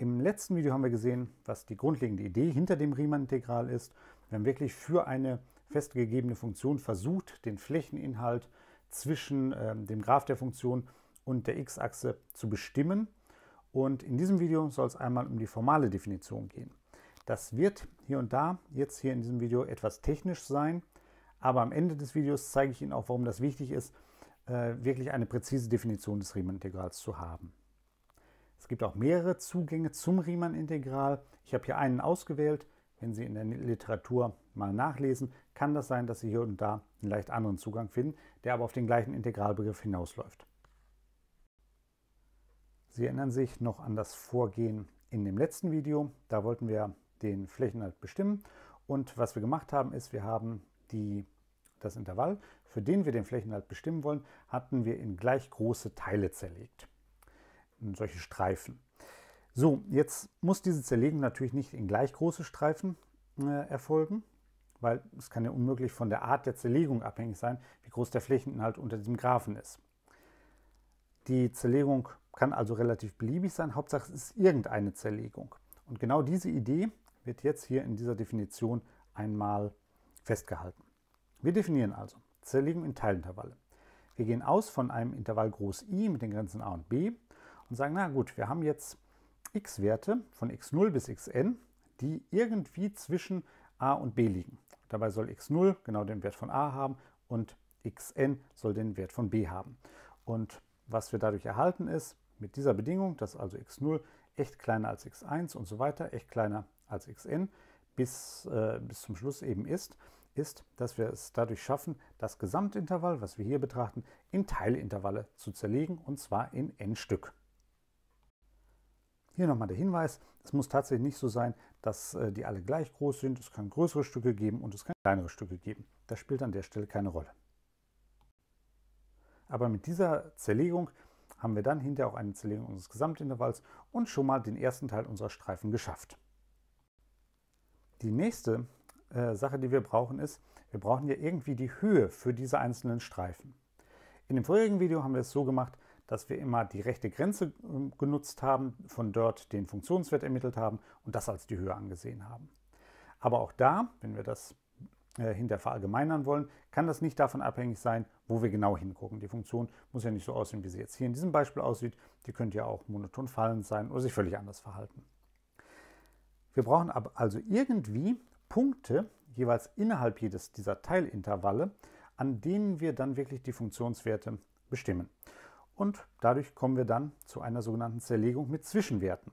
Im letzten Video haben wir gesehen, was die grundlegende Idee hinter dem Riemann-Integral ist. Wir haben wirklich für eine festgegebene Funktion versucht, den Flächeninhalt zwischen äh, dem Graph der Funktion und der x-Achse zu bestimmen. Und in diesem Video soll es einmal um die formale Definition gehen. Das wird hier und da jetzt hier in diesem Video etwas technisch sein, aber am Ende des Videos zeige ich Ihnen auch, warum das wichtig ist, äh, wirklich eine präzise Definition des Riemann-Integrals zu haben. Es gibt auch mehrere Zugänge zum Riemann-Integral. Ich habe hier einen ausgewählt. Wenn Sie in der Literatur mal nachlesen, kann das sein, dass Sie hier und da einen leicht anderen Zugang finden, der aber auf den gleichen Integralbegriff hinausläuft. Sie erinnern sich noch an das Vorgehen in dem letzten Video. Da wollten wir den Flächeninhalt bestimmen. Und was wir gemacht haben, ist, wir haben die, das Intervall, für den wir den Flächeninhalt bestimmen wollen, hatten wir in gleich große Teile zerlegt solche Streifen. So, jetzt muss diese Zerlegung natürlich nicht in gleich große Streifen äh, erfolgen, weil es kann ja unmöglich von der Art der Zerlegung abhängig sein, wie groß der Flächeninhalt unter diesem Graphen ist. Die Zerlegung kann also relativ beliebig sein, Hauptsache es ist irgendeine Zerlegung. Und genau diese Idee wird jetzt hier in dieser Definition einmal festgehalten. Wir definieren also Zerlegung in Teilintervalle. Wir gehen aus von einem Intervall groß i mit den Grenzen a und b und sagen, na gut, wir haben jetzt x-Werte von x0 bis xn, die irgendwie zwischen a und b liegen. Dabei soll x0 genau den Wert von a haben und xn soll den Wert von b haben. Und was wir dadurch erhalten ist, mit dieser Bedingung, dass also x0 echt kleiner als x1 und so weiter, echt kleiner als xn, bis, äh, bis zum Schluss eben ist, ist, dass wir es dadurch schaffen, das Gesamtintervall, was wir hier betrachten, in Teilintervalle zu zerlegen, und zwar in n Stück. Hier nochmal der Hinweis, es muss tatsächlich nicht so sein, dass äh, die alle gleich groß sind. Es kann größere Stücke geben und es kann kleinere Stücke geben. Das spielt an der Stelle keine Rolle. Aber mit dieser Zerlegung haben wir dann hinterher auch eine Zerlegung unseres Gesamtintervalls und schon mal den ersten Teil unserer Streifen geschafft. Die nächste äh, Sache, die wir brauchen, ist, wir brauchen ja irgendwie die Höhe für diese einzelnen Streifen. In dem vorherigen Video haben wir es so gemacht, dass wir immer die rechte Grenze ähm, genutzt haben, von dort den Funktionswert ermittelt haben und das als die Höhe angesehen haben. Aber auch da, wenn wir das äh, hinter verallgemeinern wollen, kann das nicht davon abhängig sein, wo wir genau hingucken. Die Funktion muss ja nicht so aussehen, wie sie jetzt hier in diesem Beispiel aussieht. Die könnte ja auch monoton fallend sein oder sich völlig anders verhalten. Wir brauchen also irgendwie Punkte, jeweils innerhalb jedes dieser Teilintervalle, an denen wir dann wirklich die Funktionswerte bestimmen. Und dadurch kommen wir dann zu einer sogenannten Zerlegung mit Zwischenwerten.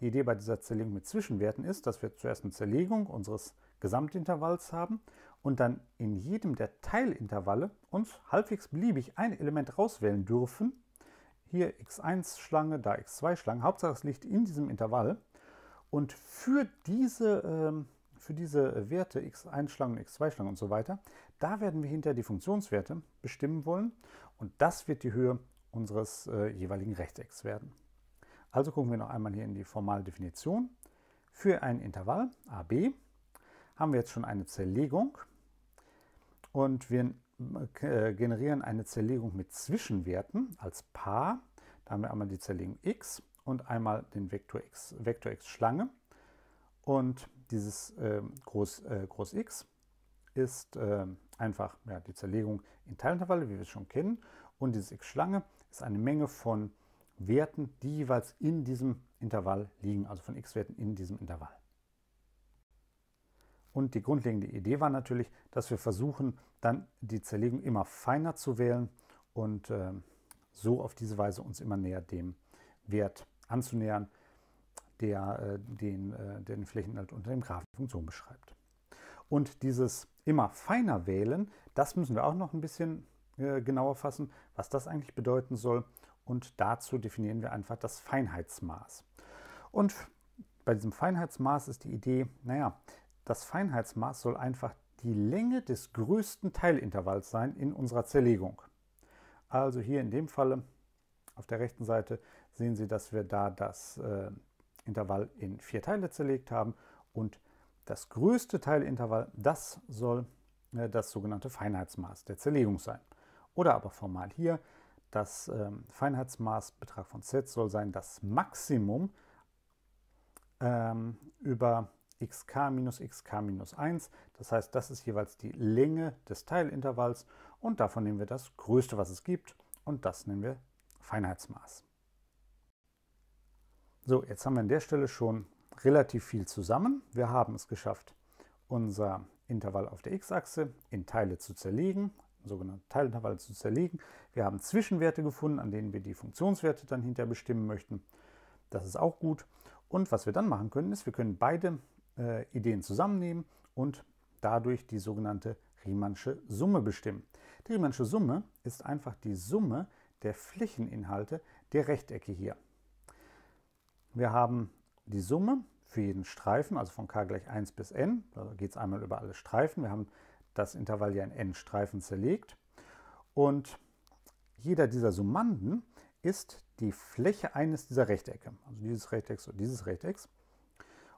Die Idee bei dieser Zerlegung mit Zwischenwerten ist, dass wir zuerst eine Zerlegung unseres Gesamtintervalls haben und dann in jedem der Teilintervalle uns halbwegs beliebig ein Element rauswählen dürfen. Hier x1-Schlange, da x2-Schlange. Hauptsache es liegt in diesem Intervall. Und für diese, ähm, für diese Werte x 1 schlange x 2 schlange und so weiter, da werden wir hinterher die Funktionswerte bestimmen wollen. Und das wird die Höhe unseres äh, jeweiligen Rechtecks werden. Also gucken wir noch einmal hier in die formale Definition. Für ein Intervall AB haben wir jetzt schon eine Zerlegung und wir äh, generieren eine Zerlegung mit Zwischenwerten als Paar. Da haben wir einmal die Zerlegung x und einmal den Vektor x, Vektor x Schlange. Und dieses äh, Groß, äh, Groß x ist äh, einfach ja, die Zerlegung in Teilintervalle, wie wir es schon kennen. Und dieses x Schlange ist ist eine Menge von Werten, die jeweils in diesem Intervall liegen, also von x-Werten in diesem Intervall. Und die grundlegende Idee war natürlich, dass wir versuchen, dann die Zerlegung immer feiner zu wählen und äh, so auf diese Weise uns immer näher dem Wert anzunähern, der äh, den, äh, den Flächeninhalt unter dem Graphen Funktion beschreibt. Und dieses immer feiner wählen, das müssen wir auch noch ein bisschen äh, genauer fassen, was das eigentlich bedeuten soll. Und dazu definieren wir einfach das Feinheitsmaß. Und bei diesem Feinheitsmaß ist die Idee, naja, das Feinheitsmaß soll einfach die Länge des größten Teilintervalls sein in unserer Zerlegung. Also hier in dem Falle auf der rechten Seite sehen Sie, dass wir da das äh, Intervall in vier Teile zerlegt haben und das größte Teilintervall, das soll äh, das sogenannte Feinheitsmaß der Zerlegung sein oder aber formal hier. Das ähm, Feinheitsmaßbetrag von Z soll sein das Maximum ähm, über xk minus xk minus 1. Das heißt, das ist jeweils die Länge des Teilintervalls und davon nehmen wir das Größte, was es gibt und das nennen wir Feinheitsmaß. So, jetzt haben wir an der Stelle schon relativ viel zusammen. Wir haben es geschafft, unser Intervall auf der x-Achse in Teile zu zerlegen sogenannte Teilintervalle zu zerlegen. Wir haben Zwischenwerte gefunden, an denen wir die Funktionswerte dann hinterher bestimmen möchten. Das ist auch gut. Und was wir dann machen können, ist, wir können beide äh, Ideen zusammennehmen und dadurch die sogenannte Riemannsche Summe bestimmen. Die Riemannsche Summe ist einfach die Summe der Flächeninhalte der Rechtecke hier. Wir haben die Summe für jeden Streifen, also von k gleich 1 bis n, da geht es einmal über alle Streifen. Wir haben das Intervall ja in n-Streifen zerlegt. Und jeder dieser Summanden ist die Fläche eines dieser Rechtecke, also dieses Rechtecks und dieses Rechtecks.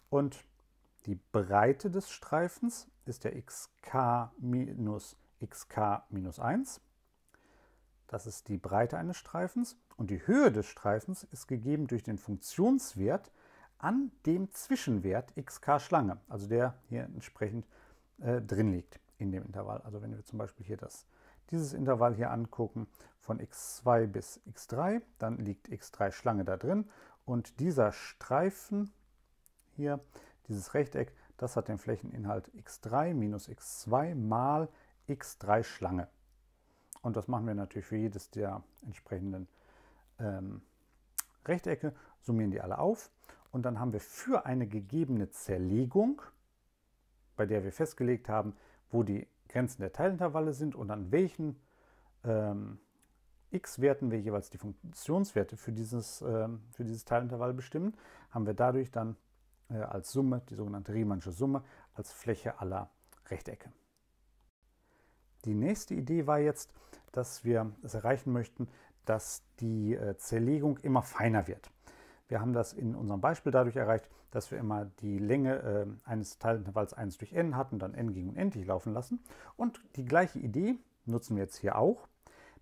Und die Breite des Streifens ist der xk minus xk minus 1. Das ist die Breite eines Streifens. Und die Höhe des Streifens ist gegeben durch den Funktionswert an dem Zwischenwert xk Schlange, also der hier entsprechend äh, drin liegt in dem Intervall. Also wenn wir zum Beispiel hier das, dieses Intervall hier angucken, von x2 bis x3, dann liegt x3 Schlange da drin und dieser Streifen hier, dieses Rechteck, das hat den Flächeninhalt x3 minus x2 mal x3 Schlange. Und das machen wir natürlich für jedes der entsprechenden ähm, Rechtecke, summieren die alle auf und dann haben wir für eine gegebene Zerlegung, bei der wir festgelegt haben, wo die Grenzen der Teilintervalle sind und an welchen ähm, x-Werten wir jeweils die Funktionswerte für dieses, äh, für dieses Teilintervall bestimmen, haben wir dadurch dann äh, als Summe, die sogenannte Riemannsche Summe, als Fläche aller Rechtecke. Die nächste Idee war jetzt, dass wir es erreichen möchten, dass die äh, Zerlegung immer feiner wird. Wir haben das in unserem Beispiel dadurch erreicht, dass wir immer die Länge äh, eines Teilintervalls 1 durch n hatten, dann n gegen unendlich laufen lassen. Und die gleiche Idee nutzen wir jetzt hier auch.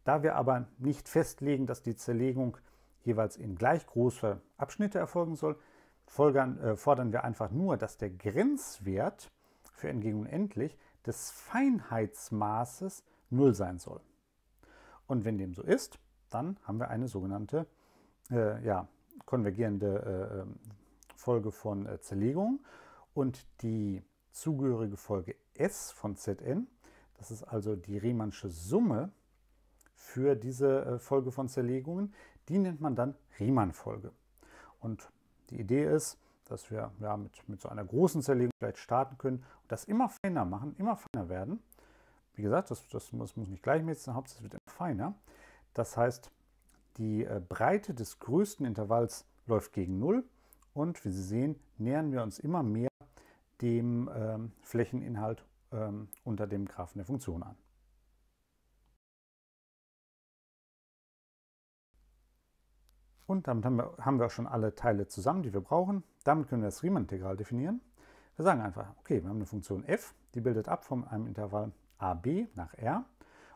Da wir aber nicht festlegen, dass die Zerlegung jeweils in gleich große Abschnitte erfolgen soll, folgern, äh, fordern wir einfach nur, dass der Grenzwert für n gegen unendlich des Feinheitsmaßes 0 sein soll. Und wenn dem so ist, dann haben wir eine sogenannte äh, ja, konvergierende äh, ähm, Folge von äh, Zerlegung und die zugehörige Folge S von Zn. Das ist also die Riemannsche Summe für diese äh, Folge von Zerlegungen. Die nennt man dann Riemann-Folge. Und die Idee ist, dass wir ja, mit, mit so einer großen Zerlegung vielleicht starten können und das immer feiner machen, immer feiner werden. Wie gesagt, das, das muss, muss nicht gleichmäßig sein, hauptsächlich wird immer feiner. Das heißt, die äh, Breite des größten Intervalls läuft gegen null und wie Sie sehen, nähern wir uns immer mehr dem ähm, Flächeninhalt ähm, unter dem Graphen der Funktion an. Und damit haben wir, haben wir auch schon alle Teile zusammen, die wir brauchen. Damit können wir das Riemann-Integral definieren. Wir sagen einfach, okay, wir haben eine Funktion f, die bildet ab von einem Intervall ab nach r.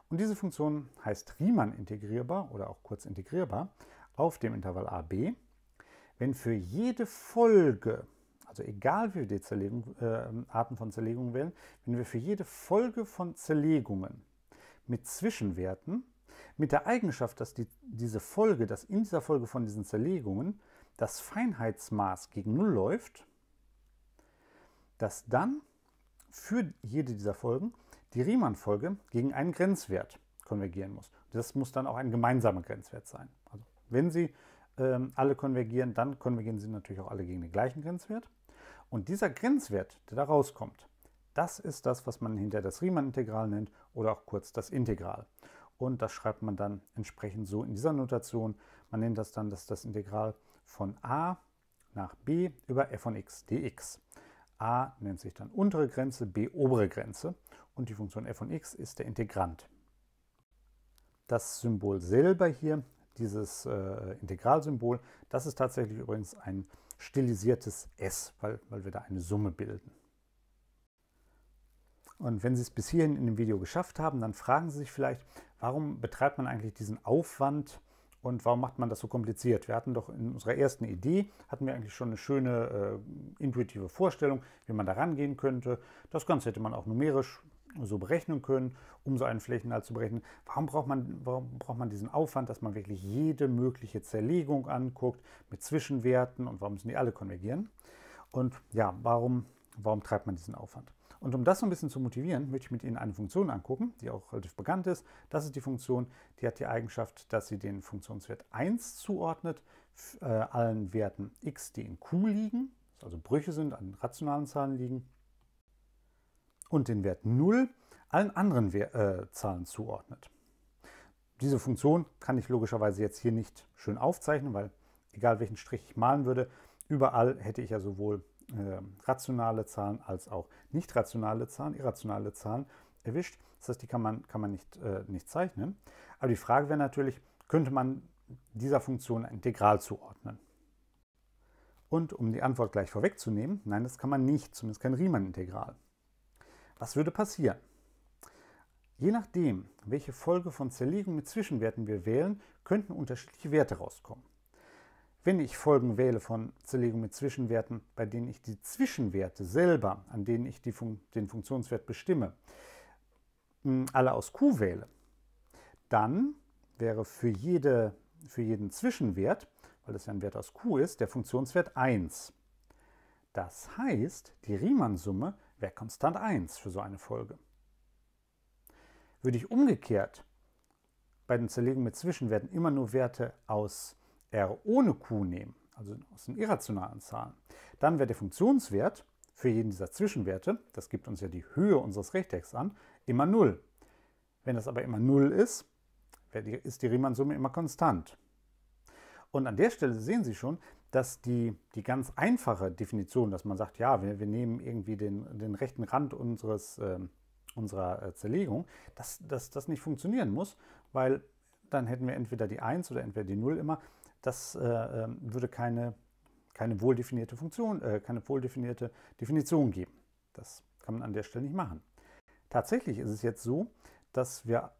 Und diese Funktion heißt Riemann integrierbar oder auch kurz integrierbar auf dem Intervall AB, wenn für jede Folge, also egal wie wir die Zerlegung, äh, Arten von Zerlegungen wählen, wenn wir für jede Folge von Zerlegungen mit Zwischenwerten, mit der Eigenschaft, dass die, diese Folge, dass in dieser Folge von diesen Zerlegungen das Feinheitsmaß gegen Null läuft, dass dann für jede dieser Folgen die Riemann-Folge gegen einen Grenzwert konvergieren muss. Das muss dann auch ein gemeinsamer Grenzwert sein. Also wenn Sie ähm, alle konvergieren, dann konvergieren Sie natürlich auch alle gegen den gleichen Grenzwert. Und dieser Grenzwert, der da rauskommt, das ist das, was man hinter das Riemann-Integral nennt oder auch kurz das Integral. Und das schreibt man dann entsprechend so in dieser Notation. Man nennt das dann das, das Integral von a nach b über f von x dx a nennt sich dann untere Grenze, b obere Grenze und die Funktion f von x ist der Integrant. Das Symbol selber hier, dieses äh, Integralsymbol, das ist tatsächlich übrigens ein stilisiertes s, weil, weil wir da eine Summe bilden. Und wenn Sie es bis hierhin in dem Video geschafft haben, dann fragen Sie sich vielleicht, warum betreibt man eigentlich diesen Aufwand, und warum macht man das so kompliziert? Wir hatten doch in unserer ersten Idee, hatten wir eigentlich schon eine schöne äh, intuitive Vorstellung, wie man da rangehen könnte. Das Ganze hätte man auch numerisch so berechnen können, um so einen Flächeninhalt zu berechnen. Warum braucht, man, warum braucht man diesen Aufwand, dass man wirklich jede mögliche Zerlegung anguckt mit Zwischenwerten und warum müssen die alle konvergieren? Und ja, warum, warum treibt man diesen Aufwand? Und um das so ein bisschen zu motivieren, möchte ich mit Ihnen eine Funktion angucken, die auch relativ bekannt ist. Das ist die Funktion, die hat die Eigenschaft, dass sie den Funktionswert 1 zuordnet äh, allen Werten x, die in Q liegen, also Brüche sind, an rationalen Zahlen liegen, und den Wert 0 allen anderen We äh, Zahlen zuordnet. Diese Funktion kann ich logischerweise jetzt hier nicht schön aufzeichnen, weil egal welchen Strich ich malen würde, überall hätte ich ja sowohl äh, rationale Zahlen als auch nicht rationale Zahlen, irrationale Zahlen erwischt. Das heißt, die kann man, kann man nicht, äh, nicht zeichnen. Aber die Frage wäre natürlich, könnte man dieser Funktion ein Integral zuordnen? Und um die Antwort gleich vorwegzunehmen, nein, das kann man nicht, zumindest kein Riemann-Integral. Was würde passieren? Je nachdem, welche Folge von Zerlegung mit Zwischenwerten wir wählen, könnten unterschiedliche Werte rauskommen. Wenn ich Folgen wähle von Zerlegung mit Zwischenwerten, bei denen ich die Zwischenwerte selber, an denen ich Fun den Funktionswert bestimme, hm, alle aus Q wähle, dann wäre für, jede, für jeden Zwischenwert, weil das ja ein Wert aus Q ist, der Funktionswert 1. Das heißt, die Riemann-Summe wäre konstant 1 für so eine Folge. Würde ich umgekehrt bei den Zerlegungen mit Zwischenwerten immer nur Werte aus Q r ohne q nehmen, also aus den irrationalen Zahlen, dann wäre der Funktionswert für jeden dieser Zwischenwerte, das gibt uns ja die Höhe unseres Rechtecks an, immer 0. Wenn das aber immer 0 ist, ist die Riemann-Summe immer konstant. Und an der Stelle sehen Sie schon, dass die, die ganz einfache Definition, dass man sagt, ja, wir, wir nehmen irgendwie den, den rechten Rand unseres, ähm, äh, unserer Zerlegung, dass das nicht funktionieren muss, weil dann hätten wir entweder die 1 oder entweder die 0 immer. Das äh, ähm, würde keine, keine wohldefinierte Funktion, äh, keine wohldefinierte Definition geben. Das kann man an der Stelle nicht machen. Tatsächlich ist es jetzt so, dass wir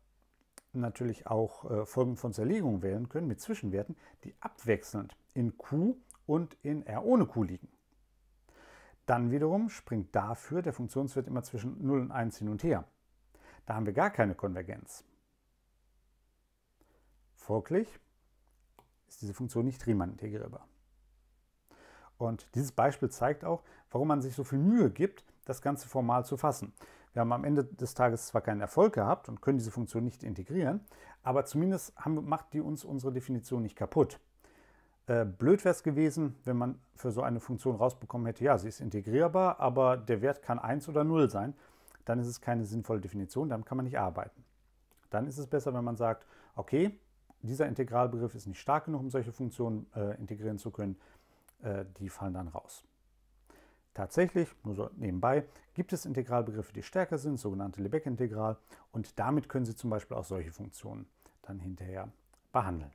natürlich auch äh, Folgen von Zerlegungen wählen können mit Zwischenwerten, die abwechselnd in Q und in R ohne Q liegen. Dann wiederum springt dafür der Funktionswert immer zwischen 0 und 1 hin und her. Da haben wir gar keine Konvergenz. Folglich ist diese Funktion nicht Riemann integrierbar. Und dieses Beispiel zeigt auch, warum man sich so viel Mühe gibt, das Ganze formal zu fassen. Wir haben am Ende des Tages zwar keinen Erfolg gehabt und können diese Funktion nicht integrieren, aber zumindest haben, macht die uns unsere Definition nicht kaputt. Äh, blöd wäre es gewesen, wenn man für so eine Funktion rausbekommen hätte, ja, sie ist integrierbar, aber der Wert kann 1 oder 0 sein. Dann ist es keine sinnvolle Definition, damit kann man nicht arbeiten. Dann ist es besser, wenn man sagt, okay, dieser Integralbegriff ist nicht stark genug, um solche Funktionen äh, integrieren zu können, äh, die fallen dann raus. Tatsächlich, nur so nebenbei, gibt es Integralbegriffe, die stärker sind, sogenannte Lebesgue-Integral, und damit können Sie zum Beispiel auch solche Funktionen dann hinterher behandeln.